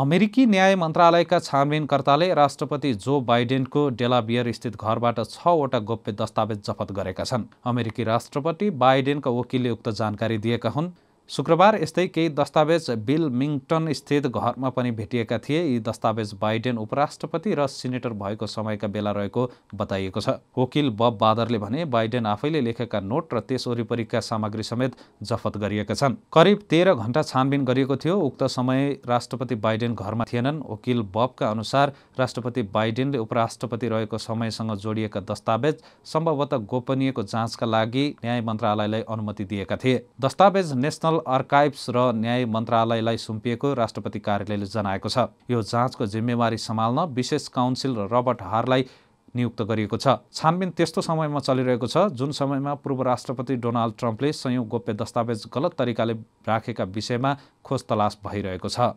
अमेरिकी न्याय मन्त्रालयका छानबिनकर्ताले राष्ट्रपति जो बाइडेनको डेलाबियर स्थित घरबाट छवटा गोप्य दस्तावेज जफत गरेका छन् अमेरिकी राष्ट्रपति बाइडेनका वकिलले उक्त जानकारी दिएका हुन् शुक्रबार यस्तै केही दस्तावेज बिल स्थित घरमा पनि भेटिएका थिए यी दस्तावेज बाइडेन उपराष्ट्रपति र सिनेटर भएको समयका बेला रहेको बताइएको छ वकिल बब बादरले भने बाइडेन आफैले लेखेका नोट र त्यस वरिपरिका सामग्री समेत जफत गरिएका छन् करिब तेह्र घण्टा छानबिन गरिएको थियो उक्त समय राष्ट्रपति बाइडेन घरमा थिएनन् वकिल बबका अनुसार राष्ट्रपति बाइडेनले उपराष्ट्रपति रहेको समयसँग जोडिएका दस्तावेज सम्भवतः गोपनीयको जाँचका लागि न्याय मन्त्रालयलाई अनुमति दिएका थिए दस्तावेज नेसनल नेसनल आर्काइभ्स र न्याय मन्त्रालयलाई सुम्पिएको राष्ट्रपति कार्यालयले जनाएको छ यो जाँचको जिम्मेवारी सम्हाल्न विशेष काउन्सिल रबर्ट हारलाई नियुक्त गरिएको छ छानबिन त्यस्तो समयमा चलिरहेको छ जुन समयमा पूर्व राष्ट्रपति डोनाल्ड ट्रम्पले संयुक्त गोप्य दस्तावेज गलत तरिकाले राखेका विषयमा खोज तलास भइरहेको छ